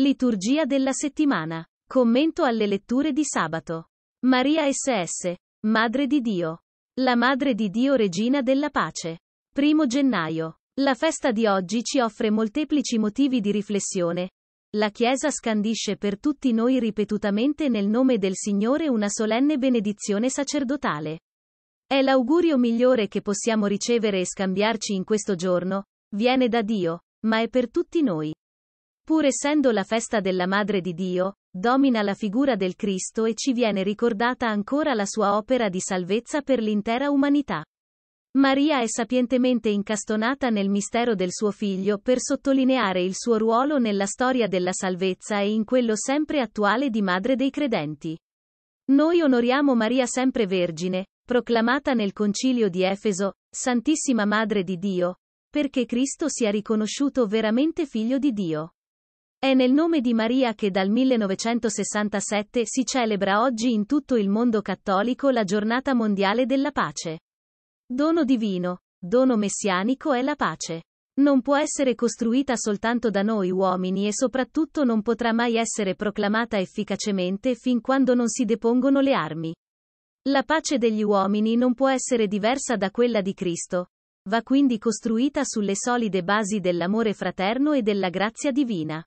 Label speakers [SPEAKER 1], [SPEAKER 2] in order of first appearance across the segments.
[SPEAKER 1] Liturgia della settimana. Commento alle letture di sabato. Maria SS, Madre di Dio. La Madre di Dio Regina della Pace. Primo gennaio. La festa di oggi ci offre molteplici motivi di riflessione. La Chiesa scandisce per tutti noi ripetutamente nel nome del Signore una solenne benedizione sacerdotale. È l'augurio migliore che possiamo ricevere e scambiarci in questo giorno, viene da Dio, ma è per tutti noi. Pur essendo la festa della Madre di Dio, domina la figura del Cristo e ci viene ricordata ancora la sua opera di salvezza per l'intera umanità. Maria è sapientemente incastonata nel mistero del suo figlio per sottolineare il suo ruolo nella storia della salvezza e in quello sempre attuale di Madre dei credenti. Noi onoriamo Maria sempre Vergine, proclamata nel concilio di Efeso, Santissima Madre di Dio, perché Cristo sia riconosciuto veramente figlio di Dio. È nel nome di Maria che dal 1967 si celebra oggi in tutto il mondo cattolico la giornata mondiale della pace. Dono divino, dono messianico è la pace. Non può essere costruita soltanto da noi uomini e soprattutto non potrà mai essere proclamata efficacemente fin quando non si depongono le armi. La pace degli uomini non può essere diversa da quella di Cristo. Va quindi costruita sulle solide basi dell'amore fraterno e della grazia divina.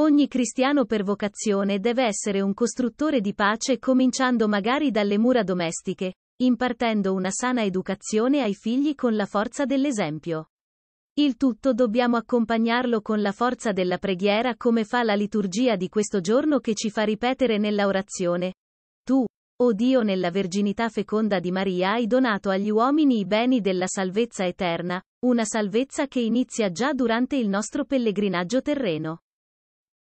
[SPEAKER 1] Ogni cristiano per vocazione deve essere un costruttore di pace cominciando magari dalle mura domestiche, impartendo una sana educazione ai figli con la forza dell'esempio. Il tutto dobbiamo accompagnarlo con la forza della preghiera come fa la liturgia di questo giorno che ci fa ripetere nella orazione. Tu, o oh Dio nella verginità feconda di Maria hai donato agli uomini i beni della salvezza eterna, una salvezza che inizia già durante il nostro pellegrinaggio terreno.